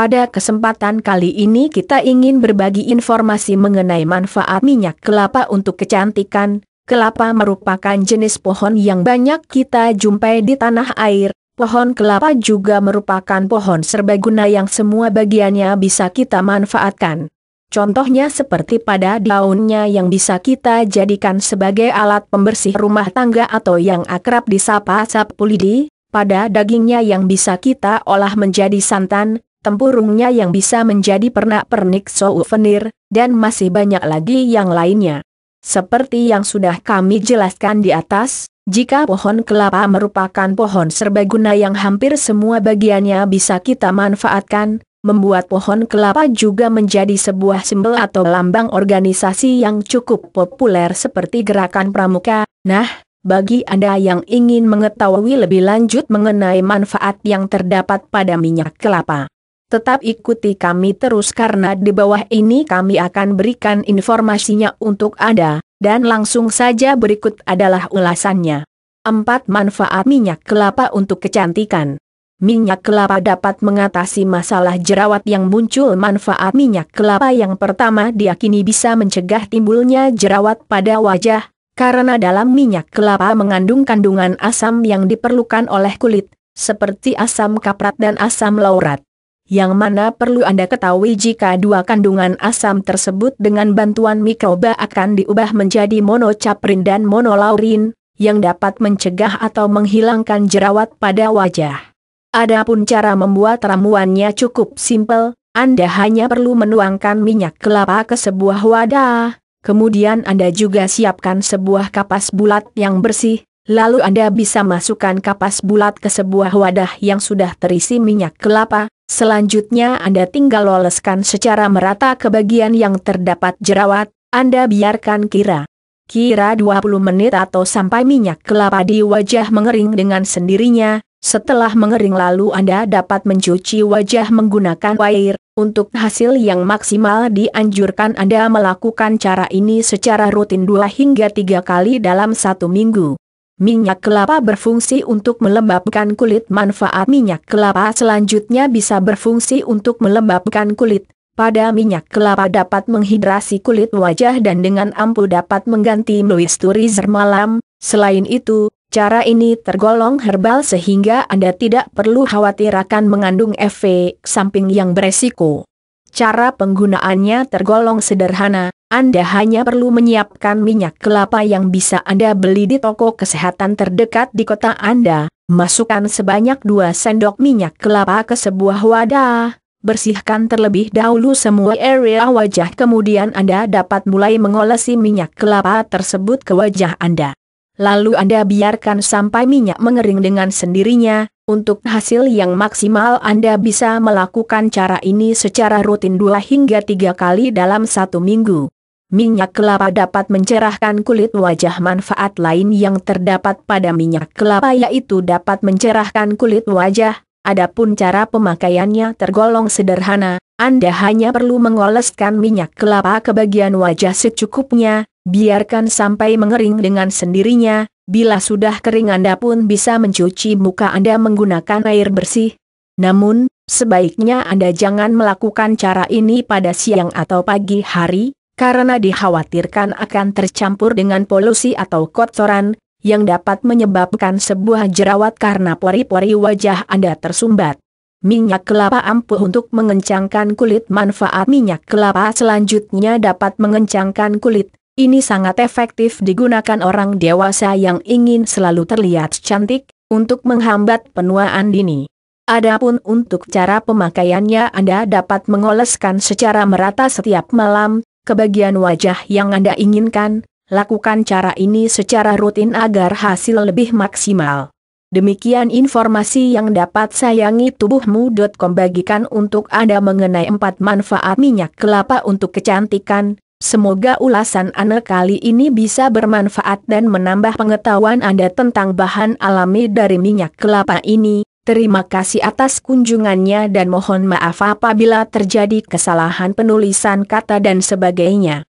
Pada kesempatan kali ini kita ingin berbagi informasi mengenai manfaat minyak kelapa untuk kecantikan. Kelapa merupakan jenis pohon yang banyak kita jumpai di tanah air. Pohon kelapa juga merupakan pohon serbaguna yang semua bagiannya bisa kita manfaatkan. Contohnya seperti pada daunnya yang bisa kita jadikan sebagai alat pembersih rumah tangga atau yang akrab disapa sapulidi, pada dagingnya yang bisa kita olah menjadi santan, tempurungnya yang bisa menjadi pernak-pernik souvenir, dan masih banyak lagi yang lainnya. Seperti yang sudah kami jelaskan di atas, jika pohon kelapa merupakan pohon serbaguna yang hampir semua bagiannya bisa kita manfaatkan, membuat pohon kelapa juga menjadi sebuah simbol atau lambang organisasi yang cukup populer seperti gerakan pramuka. Nah, bagi Anda yang ingin mengetahui lebih lanjut mengenai manfaat yang terdapat pada minyak kelapa, Tetap ikuti kami terus karena di bawah ini kami akan berikan informasinya untuk Anda, dan langsung saja berikut adalah ulasannya. 4. Manfaat minyak kelapa untuk kecantikan Minyak kelapa dapat mengatasi masalah jerawat yang muncul manfaat minyak kelapa yang pertama diakini bisa mencegah timbulnya jerawat pada wajah, karena dalam minyak kelapa mengandung kandungan asam yang diperlukan oleh kulit, seperti asam kaprat dan asam laurat yang mana perlu Anda ketahui jika dua kandungan asam tersebut dengan bantuan mikroba akan diubah menjadi monocaprin dan monolaurin, yang dapat mencegah atau menghilangkan jerawat pada wajah. Adapun cara membuat ramuannya cukup simpel, Anda hanya perlu menuangkan minyak kelapa ke sebuah wadah, kemudian Anda juga siapkan sebuah kapas bulat yang bersih, lalu Anda bisa masukkan kapas bulat ke sebuah wadah yang sudah terisi minyak kelapa, Selanjutnya Anda tinggal oleskan secara merata ke bagian yang terdapat jerawat, Anda biarkan kira. Kira 20 menit atau sampai minyak kelapa di wajah mengering dengan sendirinya, setelah mengering lalu Anda dapat mencuci wajah menggunakan air, untuk hasil yang maksimal dianjurkan Anda melakukan cara ini secara rutin 2 hingga 3 kali dalam satu minggu. Minyak kelapa berfungsi untuk melembabkan kulit. Manfaat minyak kelapa selanjutnya bisa berfungsi untuk melembabkan kulit. Pada minyak kelapa dapat menghidrasi kulit wajah dan dengan ampuh dapat mengganti moisturizer malam. Selain itu, cara ini tergolong herbal sehingga Anda tidak perlu khawatir akan mengandung efek samping yang beresiko. Cara penggunaannya tergolong sederhana, anda hanya perlu menyiapkan minyak kelapa yang bisa Anda beli di toko kesehatan terdekat di kota Anda, masukkan sebanyak dua sendok minyak kelapa ke sebuah wadah, bersihkan terlebih dahulu semua area wajah kemudian Anda dapat mulai mengolesi minyak kelapa tersebut ke wajah Anda. Lalu Anda biarkan sampai minyak mengering dengan sendirinya, untuk hasil yang maksimal Anda bisa melakukan cara ini secara rutin 2 hingga tiga kali dalam satu minggu. Minyak kelapa dapat mencerahkan kulit wajah manfaat lain yang terdapat pada minyak kelapa yaitu dapat mencerahkan kulit wajah, adapun cara pemakaiannya tergolong sederhana, Anda hanya perlu mengoleskan minyak kelapa ke bagian wajah secukupnya, biarkan sampai mengering dengan sendirinya, bila sudah kering Anda pun bisa mencuci muka Anda menggunakan air bersih. Namun, sebaiknya Anda jangan melakukan cara ini pada siang atau pagi hari, karena dikhawatirkan akan tercampur dengan polusi atau kotoran, yang dapat menyebabkan sebuah jerawat karena pori-pori wajah Anda tersumbat. Minyak kelapa ampuh untuk mengencangkan kulit Manfaat minyak kelapa selanjutnya dapat mengencangkan kulit. Ini sangat efektif digunakan orang dewasa yang ingin selalu terlihat cantik, untuk menghambat penuaan dini. Adapun untuk cara pemakaiannya Anda dapat mengoleskan secara merata setiap malam, Kebagian wajah yang Anda inginkan, lakukan cara ini secara rutin agar hasil lebih maksimal. Demikian informasi yang dapat sayangi tubuhmu.com bagikan untuk Anda mengenai 4 manfaat minyak kelapa untuk kecantikan. Semoga ulasan Anda kali ini bisa bermanfaat dan menambah pengetahuan Anda tentang bahan alami dari minyak kelapa ini. Terima kasih atas kunjungannya dan mohon maaf apabila terjadi kesalahan penulisan kata dan sebagainya.